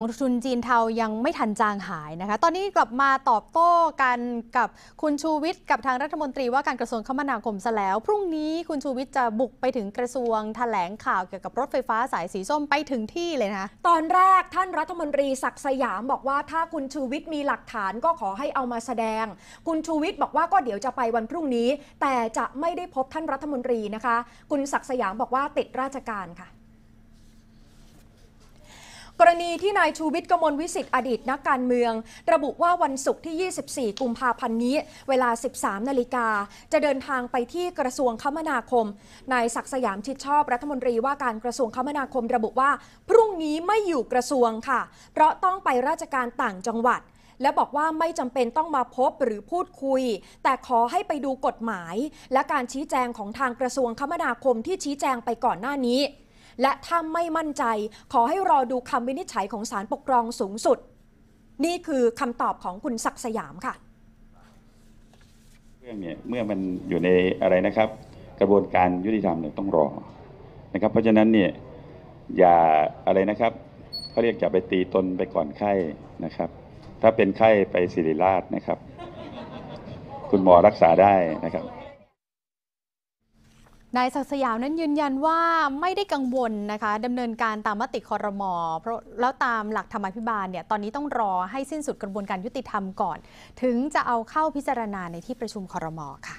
ของทุนจีนเทายังไม่ทันจางหายนะคะ ตอนนี้กลับมาตอบโต้กันกับคุณชูวิทย์กับทางรัฐมนตรีว่าการกระทรวงคมนาคมซะแล้ว พรุ่งนี้คุณชูวิทย์จะบุกไปถึงกระทรวงถแถลงข่าวเกี่ยวกับรถไฟฟ้าสายสีส้มไปถึงที่เลยนะตอนแรกท่านรัฐมนตรี ศักสยามบอกว่า ถ้าคุณชูวิทย์มีหลักฐานก็ขอให้เอามาแสดง คุณชูวิทย์บอกว่าก็เดี๋ยวจะไปวันพรุ่งนี้ แต่จะไม่ได้พบท่านรัฐมนตรีนะคะ คุณศักสยามบอกว่าติดราชการค่ะกรณีที่นายชูวิทย์กมลวิสิทธิ์อดีตนักการเมือง ระบุว่าวันศุกร์ที่ 24 กุมภาพันธ์นี้ เวลา 13 นาฬิกา จะเดินทางไปที่กระทรวงคมนาคม นายศักสยามชิดชอบรัฐมนตรีว่าการกระทรวงคมนาคมระบุว่า พรุ่งนี้ไม่อยู่กระทรวงค่ะเพราะต้องไปราชการต่างจังหวัด และบอกว่าไม่จำเป็นต้องมาพบหรือพูดคุย แต่ขอให้ไปดูกฎหมาย และการชี้แจงของทางกระทรวงคมนาคมที่ชี้แจงไปก่อนหน้านี้และถ้าไม่มั่นใจขอให้รอดูคำวินิจฉัยของศาลปกครองสูงสุด นี่คือคำตอบของคุณศักสยามค่ะเรื่องเนี่ยเมื่อมันอยู่ในอะไรนะครับ กระบวนการยุติธรรมเนี่ยต้องรอนะครับ เพราะฉะนั้นเนี่ยอย่าอะไรนะครับเขาเรียกอย่าไปตีตนไปก่อนไข้นะครับ ถ้าเป็นไข้ไปศิริราชนะครับ คุณหมอรักษาได้นะครับนายศักสยามนั้นยืนยันว่าไม่ได้กังวลนะคะดำเนินการตามมติคอรมอเพราะแล้วตามหลักธรรมาภิบาลเนี่ยตอนนี้ต้องรอให้สิ้นสุดกระบวนการยุติธรรมก่อน ถึงจะเอาเข้าพิจารณาในที่ประชุมคอรมอค่ะ